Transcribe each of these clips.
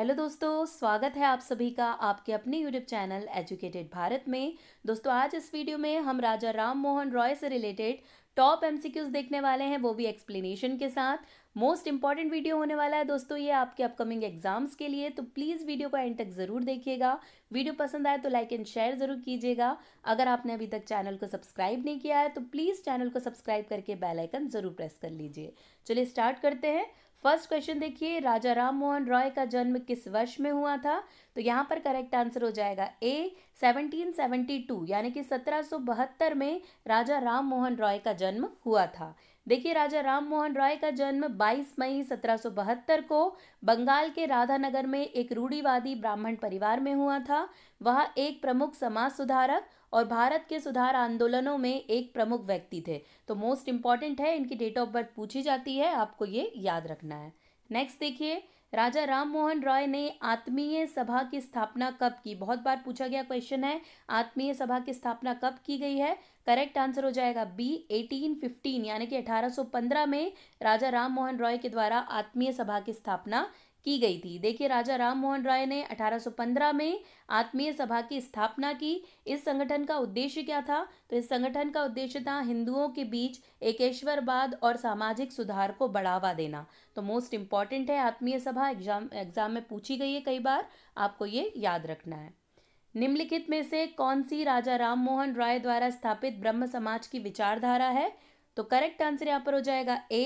hello दोस्तों स्वागत है आप सभी का आपके अपने यूट्यूब चैनल एजुकेटेड भारत में दोस्तों आज इस वीडियो में हम राजा राम मोहन रॉय से रिलेटेड टॉप एमसीक्यूज देखने वाले हैं वो भी एक्सप्लेनेशन के साथ मोस्ट इंपॉर्टेंट वीडियो होने वाला है दोस्तों ये आपके अपकमिंग एग्जाम्स के लिए तो प्लीज़ वीडियो को एंड तक ज़रूर देखिएगा वीडियो पसंद आए तो लाइक एंड शेयर ज़रूर कीजिएगा अगर आपने अभी तक चैनल को सब्सक्राइब नहीं किया है तो प्लीज़ चैनल को सब्सक्राइब करके बेलाइकन ज़रूर प्रेस कर लीजिए चलिए स्टार्ट करते हैं फर्स्ट क्वेश्चन देखिए राजा राम मोहन रॉय का जन्म किस वर्ष में हुआ था तो यहाँ पर करेक्ट आंसर हो जाएगा ए 1772 यानी कि 1772 में राजा राम मोहन रॉय का जन्म हुआ था देखिए राजा राम मोहन रॉय का जन्म 22 मई 1772 को बंगाल के राधानगर में एक रूढ़ीवादी ब्राह्मण परिवार में हुआ था वह एक प्रमुख समाज सुधारक और भारत के सुधार आंदोलनों में एक प्रमुख व्यक्ति थे तो मोस्ट इंपॉर्टेंट है इनकी डेट ऑफ बर्थ पूछी जाती है आपको ये याद रखना है नेक्स्ट देखिए राजा राम मोहन रॉय ने आत्मीय सभा की स्थापना कब की बहुत बार पूछा गया क्वेश्चन है आत्मीय सभा की स्थापना कब की गई है करेक्ट आंसर हो जाएगा बी 1815 यानी कि 1815 में राजा राम मोहन रॉय के द्वारा आत्मीय सभा की स्थापना की गई थी देखिए राजा राम मोहन राय ने 1815 में आत्मीय सभा की स्थापना की इस संगठन का उद्देश्य क्या था तो इस संगठन का उद्देश्य था हिंदुओं के बीच एकेश्वरवाद और सामाजिक सुधार को बढ़ावा देना तो मोस्ट इम्पॉर्टेंट है आत्मीय सभा एग्जाम एग्जाम में पूछी गई है कई बार आपको ये याद रखना है निम्नलिखित में से कौन सी राजा राम मोहन राय द्वारा स्थापित ब्रह्म समाज की विचारधारा है तो करेक्ट आंसर यहाँ पर हो जाएगा ए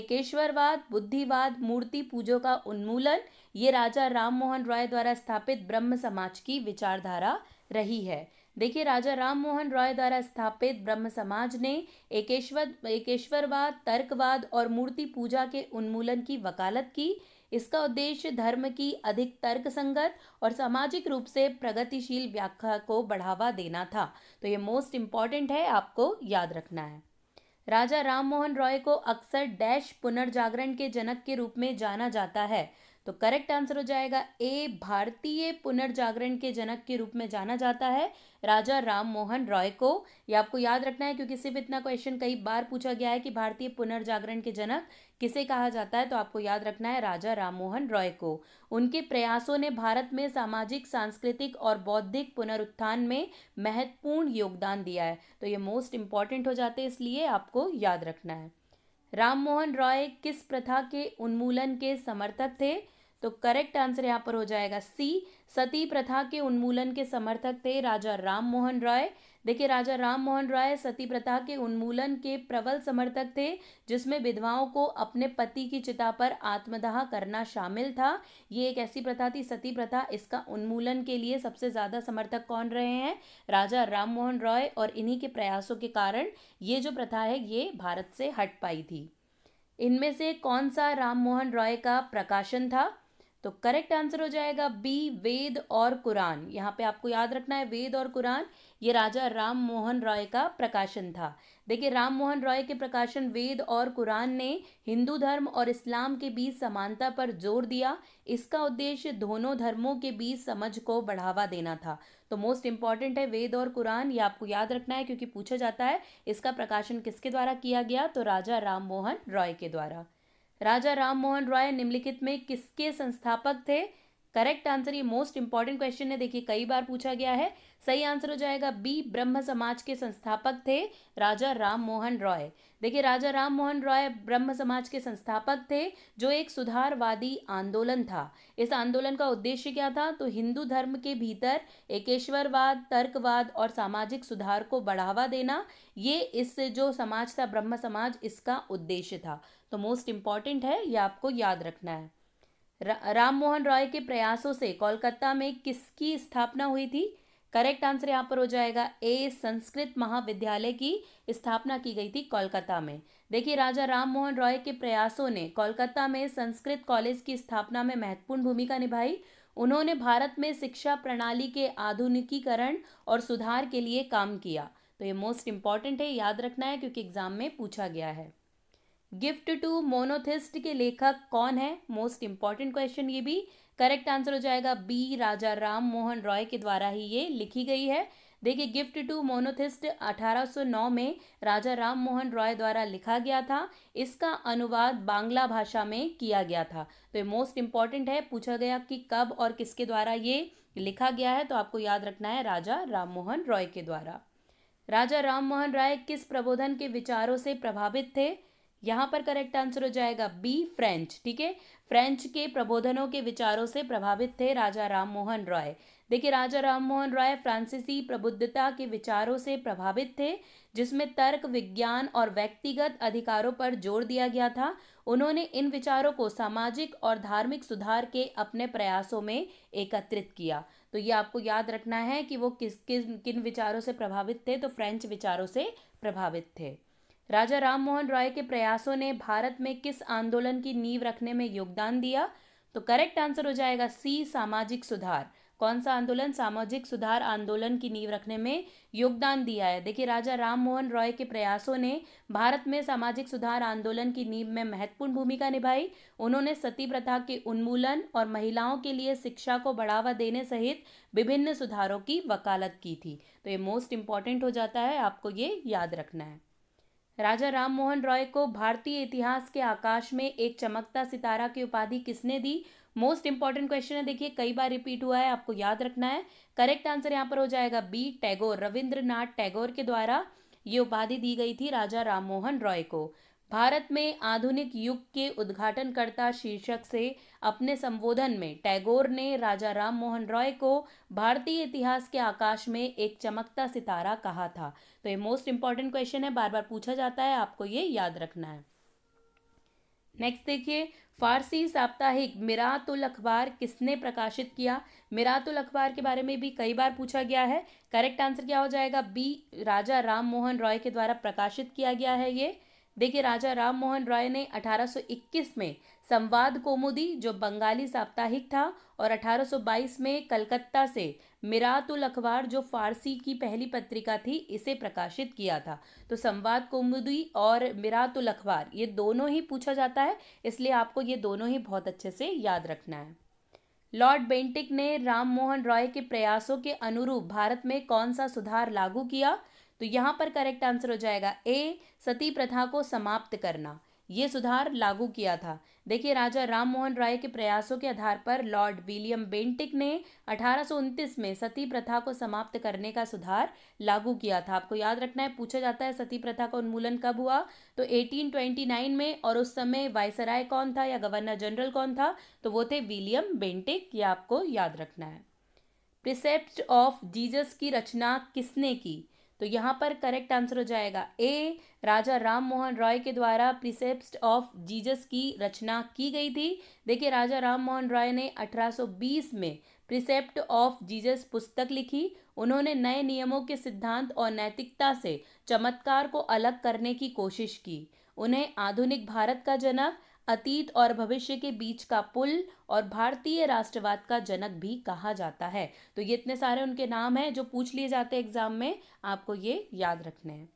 एकेश्वरवाद बुद्धिवाद मूर्ति पूजों का उन्मूलन ये राजा राम मोहन रॉय द्वारा स्थापित ब्रह्म समाज की विचारधारा रही है देखिए राजा राम मोहन रॉय द्वारा स्थापित ब्रह्म समाज ने एकेश्वर एकेश्वरवाद तर्कवाद और मूर्ति पूजा के उन्मूलन की वकालत की इसका उद्देश्य धर्म की अधिक तर्क संगत और सामाजिक रूप से प्रगतिशील व्याख्या को बढ़ावा देना था तो ये मोस्ट इम्पॉर्टेंट है आपको याद रखना है राजा राममोहन रॉय को अक्सर डैश पुनर्जागरण के जनक के रूप में जाना जाता है तो करेक्ट आंसर हो जाएगा ए भारतीय पुनर्जागरण के जनक के रूप में जाना जाता है राजा राम मोहन रॉय को यह आपको याद रखना है क्योंकि सिर्फ इतना क्वेश्चन कई बार पूछा गया है कि भारतीय पुनर्जागरण के जनक किसे कहा जाता है तो आपको याद रखना है राजा राम मोहन रॉय को उनके प्रयासों ने भारत में सामाजिक सांस्कृतिक और बौद्धिक पुनरुत्थान में महत्वपूर्ण योगदान दिया है तो ये मोस्ट इंपॉर्टेंट हो जाते हैं इसलिए आपको याद रखना है राममोहन रॉय किस प्रथा के उन्मूलन के समर्थक थे तो करेक्ट आंसर यहाँ पर हो जाएगा सी सती प्रथा के उन्मूलन के समर्थक थे राजा राम मोहन रॉय देखिए राजा राम मोहन रॉय सती प्रथा के उन्मूलन के प्रबल समर्थक थे जिसमें विधवाओं को अपने पति की चिता पर आत्मदाह करना शामिल था ये एक ऐसी प्रथा थी सती प्रथा इसका उन्मूलन के लिए सबसे ज़्यादा समर्थक कौन रहे हैं राजा राम मोहन रॉय और इन्हीं के प्रयासों के कारण ये जो प्रथा है ये भारत से हट पाई थी इनमें से कौन सा राम मोहन रॉय का प्रकाशन था तो करेक्ट आंसर हो जाएगा बी वेद और कुरान यहाँ पे आपको याद रखना है वेद और कुरान ये राजा राम मोहन रॉय का प्रकाशन था देखिए राम मोहन रॉय के प्रकाशन वेद और कुरान ने हिंदू धर्म और इस्लाम के बीच समानता पर जोर दिया इसका उद्देश्य दोनों धर्मों के बीच समझ को बढ़ावा देना था तो मोस्ट इम्पॉर्टेंट है वेद और कुरान ये आपको याद रखना है क्योंकि पूछा जाता है इसका प्रकाशन किसके द्वारा किया गया तो राजा राम मोहन रॉय के द्वारा राजा राम मोहन रॉय निम्नलिखित में किसके संस्थापक थे करेक्ट आंसर ये मोस्ट इंपॉर्टेंट क्वेश्चन है देखिए कई बार पूछा गया है सही आंसर हो जाएगा बी ब्रह्म समाज के संस्थापक थे राजा राम मोहन रॉय देखिए राजा राम मोहन रॉय ब्रह्म समाज के संस्थापक थे जो एक सुधारवादी आंदोलन था इस आंदोलन का उद्देश्य क्या था तो हिंदू धर्म के भीतर एकेश्वरवाद तर्कवाद और सामाजिक सुधार को बढ़ावा देना ये इस जो समाज था ब्रह्म समाज इसका उद्देश्य था तो मोस्ट इम्पॉर्टेंट है ये आपको याद रखना है रा, राम मोहन रॉय के प्रयासों से कोलकाता में किसकी स्थापना हुई थी करेक्ट आंसर यहाँ पर हो जाएगा ए संस्कृत महाविद्यालय की स्थापना की गई थी कोलकाता में देखिए राजा राम मोहन रॉय के प्रयासों ने कोलकाता में संस्कृत कॉलेज की स्थापना में महत्वपूर्ण भूमिका निभाई उन्होंने भारत में शिक्षा प्रणाली के आधुनिकीकरण और सुधार के लिए काम किया तो ये मोस्ट इम्पॉर्टेंट है याद रखना है क्योंकि एग्जाम में पूछा गया है गिफ्ट टू मोनोथिस्ट के लेखक कौन है मोस्ट इंपॉर्टेंट क्वेश्चन ये भी करेक्ट आंसर हो जाएगा बी राजा राम मोहन रॉय के द्वारा ही ये लिखी गई है देखिए गिफ्ट टू मोनोथिस्ट 1809 में राजा राम मोहन रॉय द्वारा लिखा गया था इसका अनुवाद बांग्ला भाषा में किया गया था तो ये मोस्ट इंपॉर्टेंट है पूछा गया कि कब और किसके द्वारा ये लिखा गया है तो आपको याद रखना है राजा राम मोहन रॉय के द्वारा राजा राम मोहन रॉय किस प्रबोधन के विचारों से प्रभावित थे यहाँ पर करेक्ट आंसर हो जाएगा बी फ्रेंच ठीक है फ्रेंच के प्रबोधनों के विचारों से प्रभावित थे राजा राम मोहन रॉय देखिए राजा राम मोहन रॉय फ्रांसीसी प्रबुद्धता के विचारों से प्रभावित थे जिसमें तर्क विज्ञान और व्यक्तिगत अधिकारों पर जोर दिया गया था उन्होंने इन विचारों को सामाजिक और धार्मिक सुधार के अपने प्रयासों में एकत्रित किया तो ये आपको याद रखना है कि वो किस किस किन विचारों से प्रभावित थे तो फ्रेंच विचारों से प्रभावित थे राजा राम मोहन रॉय के प्रयासों ने भारत में किस आंदोलन की नींव रखने में योगदान दिया तो करेक्ट आंसर हो जाएगा सी सामाजिक सुधार कौन सा आंदोलन सामाजिक सुधार आंदोलन की नींव रखने में योगदान दिया है देखिए राजा राम मोहन रॉय के प्रयासों ने भारत में सामाजिक सुधार आंदोलन की नींव में महत्वपूर्ण भूमिका निभाई उन्होंने सती प्रथा के उन्मूलन और महिलाओं के लिए शिक्षा को बढ़ावा देने सहित विभिन्न सुधारों की वकालत की थी तो ये मोस्ट इंपॉर्टेंट हो जाता है आपको ये याद रखना है राजा राम मोहन रॉय को भारतीय इतिहास के आकाश में एक चमकता सितारा की उपाधि किसने दी मोस्ट इंपॉर्टेंट क्वेश्चन है देखिए कई बार रिपीट हुआ है आपको याद रखना है करेक्ट आंसर यहाँ पर हो जाएगा बी टैगोर रविंद्रनाथ टैगोर के द्वारा ये उपाधि दी गई थी राजा राम मोहन रॉय को भारत में आधुनिक युग के उद्घाटनकर्ता शीर्षक से अपने संबोधन में टैगोर ने राजा राम मोहन रॉय को भारतीय इतिहास के आकाश में एक चमकता सितारा कहा था तो ये मोस्ट इंपॉर्टेंट क्वेश्चन है बार बार पूछा जाता है आपको ये याद रखना है नेक्स्ट देखिए फारसी साप्ताहिक मिरातुल अखबार किसने प्रकाशित किया मिरातुल अखबार के बारे में भी कई बार पूछा गया है करेक्ट आंसर क्या हो जाएगा बी राजा राम मोहन रॉय के द्वारा प्रकाशित किया गया है ये देखिए राजा राम मोहन रॉय ने 1821 में संवाद कोमुदी जो बंगाली साप्ताहिक था और 1822 में कलकत्ता से मिरातुल अखबार जो फारसी की पहली पत्रिका थी इसे प्रकाशित किया था तो संवाद कोमुदी और मिरातुल अखबार ये दोनों ही पूछा जाता है इसलिए आपको ये दोनों ही बहुत अच्छे से याद रखना है लॉर्ड बेंटिक ने राम मोहन रॉय के प्रयासों के अनुरूप भारत में कौन सा सुधार लागू किया तो यहाँ पर करेक्ट आंसर हो जाएगा ए सती प्रथा को समाप्त करना ये सुधार लागू किया था देखिए राजा राम मोहन राय के प्रयासों के आधार पर लॉर्ड विलियम बेंटिक ने अठारह में सती प्रथा को समाप्त करने का सुधार लागू किया था आपको याद रखना है पूछा जाता है सती प्रथा का उन्मूलन कब हुआ तो 1829 में और उस समय वायसराय कौन था या गवर्नर जनरल कौन था तो वो थे विलियम बेंटिक ये आपको याद रखना है प्रिसेप्ट ऑफ जीजस की रचना किसने की तो यहाँ पर करेक्ट आंसर हो जाएगा ए राजा राम मोहन रॉय के द्वारा प्रिसेप्ट ऑफ जीजस की रचना की गई थी देखिए राजा राम मोहन रॉय ने 1820 में प्रिसेप्ट ऑफ जीजस पुस्तक लिखी उन्होंने नए नियमों के सिद्धांत और नैतिकता से चमत्कार को अलग करने की कोशिश की उन्हें आधुनिक भारत का जनक अतीत और भविष्य के बीच का पुल और भारतीय राष्ट्रवाद का जनक भी कहा जाता है तो ये इतने सारे उनके नाम हैं जो पूछ लिए जाते हैं एग्जाम में आपको ये याद रखने हैं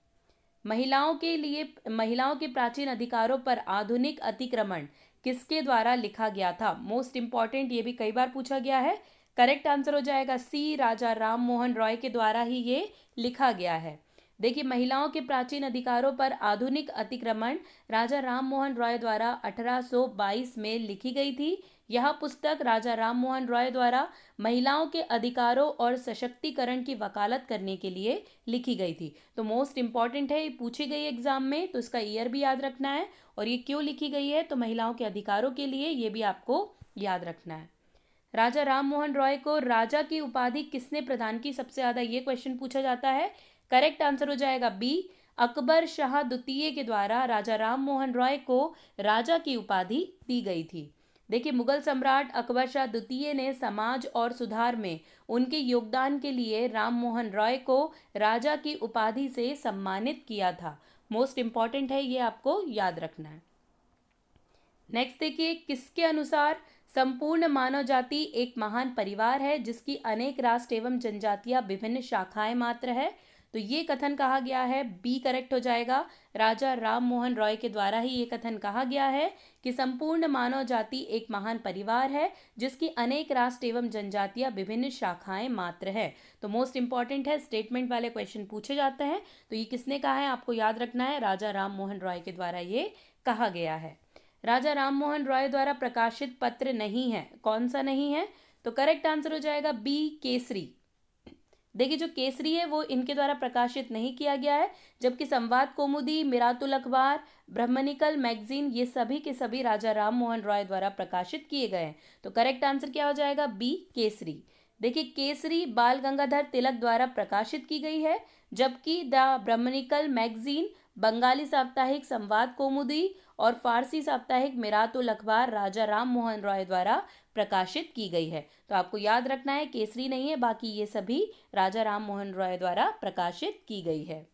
महिलाओं के लिए महिलाओं के प्राचीन अधिकारों पर आधुनिक अतिक्रमण किसके द्वारा लिखा गया था मोस्ट इंपॉर्टेंट ये भी कई बार पूछा गया है करेक्ट आंसर हो जाएगा सी राजा राम मोहन रॉय के द्वारा ही ये लिखा गया है देखिए महिलाओं के प्राचीन अधिकारों पर आधुनिक अतिक्रमण राजा राम मोहन रॉय द्वारा 1822 में लिखी गई थी यह पुस्तक राजा राम मोहन रॉय द्वारा महिलाओं के अधिकारों और सशक्तिकरण की वकालत करने के लिए लिखी गई थी तो मोस्ट इम्पॉर्टेंट है ये पूछी गई एग्जाम में तो इसका ईयर भी याद रखना है और ये क्यों लिखी गई है तो महिलाओं के अधिकारों के लिए ये भी आपको याद रखना है राजा राम मोहन रॉय को राजा की उपाधि किसने प्रदान की सबसे ज़्यादा ये क्वेश्चन पूछा जाता है करेक्ट आंसर हो जाएगा बी अकबर शाह द्वितीय के द्वारा राजा राम मोहन रॉय को राजा की उपाधि दी गई थी देखिए मुगल सम्राट अकबर शाह द्वितीय ने समाज और सुधार में उनके योगदान के लिए राम मोहन रॉय को राजा की उपाधि से सम्मानित किया था मोस्ट इम्पॉर्टेंट है ये आपको याद रखना है नेक्स्ट देखिए किसके अनुसार संपूर्ण मानव जाति एक महान परिवार है जिसकी अनेक राष्ट्र एवं जनजातियां विभिन्न शाखाएं मात्र है तो ये कथन कहा गया है बी करेक्ट हो जाएगा राजा राम मोहन रॉय के द्वारा ही ये कथन कहा गया है कि संपूर्ण मानव जाति एक महान परिवार है जिसकी अनेक राष्ट्र एवं जनजातियां विभिन्न शाखाएं मात्र तो है तो मोस्ट इंपॉर्टेंट है स्टेटमेंट वाले क्वेश्चन पूछे जाते हैं तो ये किसने कहा है आपको याद रखना है राजा राम मोहन रॉय के द्वारा ये कहा गया है राजा राम मोहन रॉय द्वारा प्रकाशित पत्र नहीं है कौन सा नहीं है तो करेक्ट आंसर हो जाएगा बी केसरी देखिए जो केसरी है वो इनके द्वारा प्रकाशित नहीं किया गया है जबकि संवाद कौमुदी मिरातुल अखबार ब्रह्मनिकल मैगजीन ये सभी के सभी राजा राम मोहन रॉय द्वारा प्रकाशित किए गए हैं तो करेक्ट आंसर क्या हो जाएगा बी केसरी देखिए केसरी बाल गंगाधर तिलक द्वारा प्रकाशित की गई है जबकि द ब्रह्मनिकल मैगजीन बंगाली साप्ताहिक संवाद कौमुदी और फारसी साप्ताहिक मिरातुल अखबार राजा राम मोहन रॉय द्वारा प्रकाशित की गई है तो आपको याद रखना है केसरी नहीं है बाकी ये सभी राजा राम मोहन रॉय द्वारा प्रकाशित की गई है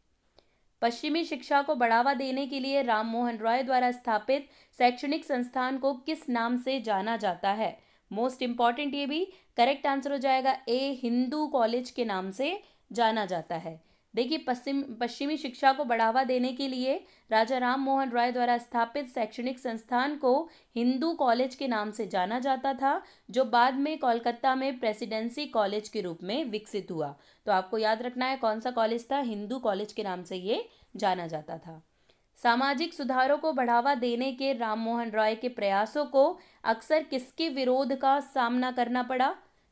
पश्चिमी शिक्षा को बढ़ावा देने के लिए राम मोहन रॉय द्वारा स्थापित शैक्षणिक संस्थान को किस नाम से जाना जाता है मोस्ट इम्पॉर्टेंट ये भी करेक्ट आंसर हो जाएगा ए हिंदू कॉलेज के नाम से जाना जाता है देखिए पश्चिम पश्चिमी शिक्षा को बढ़ावा देने के लिए राजा राम मोहन राय द्वारा स्थापित शैक्षणिक संस्थान को हिंदू कॉलेज के नाम से जाना जाता था जो बाद में कोलकाता में प्रेसिडेंसी कॉलेज के रूप में विकसित हुआ तो आपको याद रखना है कौन सा कॉलेज था हिंदू कॉलेज के नाम से ये जाना जाता था सामाजिक सुधारों को बढ़ावा देने के राम मोहन रॉय के प्रयासों को अक्सर किसके विरोध का सामना करना पड़ा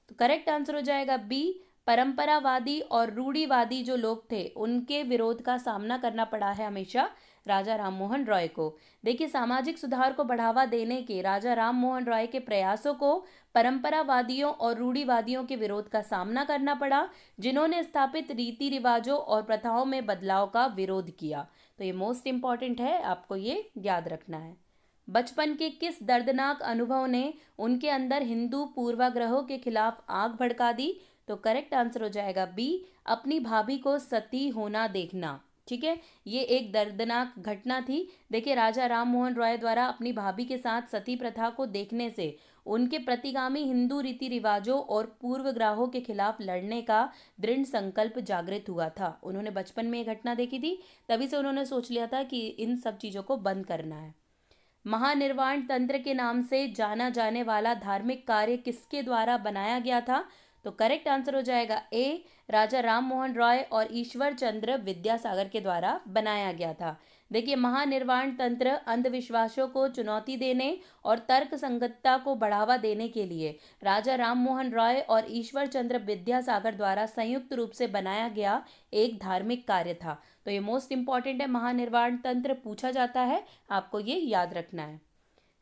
तो करेक्ट आंसर हो जाएगा बी परंपरावादी और रूढ़ीवादी जो लोग थे उनके विरोध का सामना करना पड़ा है हमेशा राजा राममोहन रॉय को देखिए सामाजिक सुधार को बढ़ावा देने के राजा राममोहन रॉय के प्रयासों को परंपरावादियों और रूढ़ीवादियों के विरोध का सामना करना पड़ा जिन्होंने स्थापित रीति रिवाजों और प्रथाओं में बदलाव का विरोध किया तो ये मोस्ट इम्पॉर्टेंट है आपको ये याद रखना है बचपन के किस दर्दनाक अनुभव ने उनके अंदर हिंदू पूर्वाग्रहों के खिलाफ आग भड़का दी तो करेक्ट आंसर हो जाएगा बी अपनी भाभी को सती होना देखना ठीक है ये एक दर्दनाक घटना थी देखिए राजा राम मोहन रॉय द्वारा अपनी भाभी के साथ सती प्रथा को देखने से उनके प्रतिगामी हिंदू रीति रिवाजों और पूर्वग्राहों के खिलाफ लड़ने का दृढ़ संकल्प जागृत हुआ था उन्होंने बचपन में ये घटना देखी थी तभी से उन्होंने सोच लिया था कि इन सब चीज़ों को बंद करना है महानिर्वाण तंत्र के नाम से जाना जाने वाला धार्मिक कार्य किसके द्वारा बनाया गया था तो करेक्ट आंसर हो जाएगा ए राजा राम मोहन रॉय और ईश्वर चंद्र विद्यासागर के द्वारा बनाया गया था देखिए महानिर्वाण तंत्र अंधविश्वासों को चुनौती देने और तर्क संगतता को बढ़ावा देने के लिए राजा राम मोहन रॉय और ईश्वर चंद्र विद्यासागर द्वारा संयुक्त रूप से बनाया गया एक धार्मिक कार्य था तो ये मोस्ट इंपॉर्टेंट है महानिर्वाण तंत्र पूछा जाता है आपको ये याद रखना है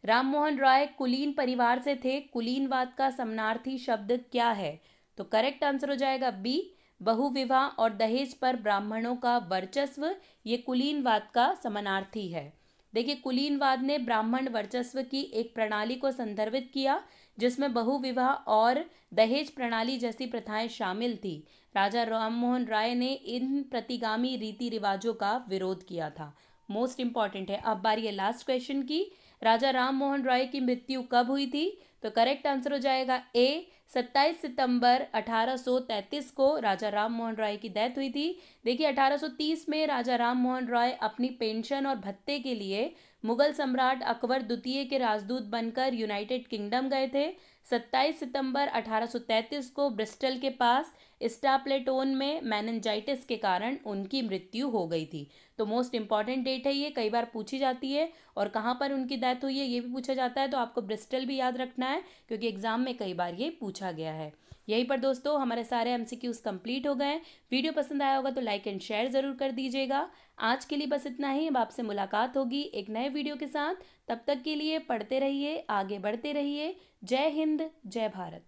राममोहन राय कुलीन परिवार से थे कुलीनवाद का समनार्थी शब्द क्या है तो करेक्ट आंसर हो जाएगा बी बहुविवाह और दहेज पर ब्राह्मणों का वर्चस्व ये कुलीनवाद का समानार्थी है देखिए कुलीनवाद ने ब्राह्मण वर्चस्व की एक प्रणाली को संदर्भित किया जिसमें बहुविवाह और दहेज प्रणाली जैसी प्रथाएं शामिल थी राजा राममोहन राय ने इन प्रतिगामी रीति रिवाजों का विरोध किया था मोस्ट इंपॉर्टेंट है अब बारी है लास्ट क्वेश्चन की राजा राम मोहन रॉय की मृत्यु कब हुई थी तो करेक्ट आंसर हो जाएगा ए 27 सितंबर 1833 को राजा राम मोहन रॉय की डेथ हुई थी देखिए 1830 में राजा राम मोहन रॉय अपनी पेंशन और भत्ते के लिए मुगल सम्राट अकबर द्वितीय के राजदूत बनकर यूनाइटेड किंगडम गए थे 27 सितंबर 1833 को ब्रिस्टल के पास स्टाप्लेटोन में मैनजाइटिस के कारण उनकी मृत्यु हो गई थी तो मोस्ट इंपॉर्टेंट डेट है ये कई बार पूछी जाती है और कहाँ पर उनकी डेथ हुई है ये भी पूछा जाता है तो आपको ब्रिस्टल भी याद रखना है क्योंकि एग्जाम में कई बार ये पूछा गया है यहीं पर दोस्तों हमारे सारे एम कंप्लीट हो गए वीडियो पसंद आया होगा तो लाइक एंड शेयर ज़रूर कर दीजिएगा आज के लिए बस इतना ही अब आपसे मुलाकात होगी एक नए वीडियो के साथ तब तक के लिए पढ़ते रहिए आगे बढ़ते रहिए जय हिंद जय भारत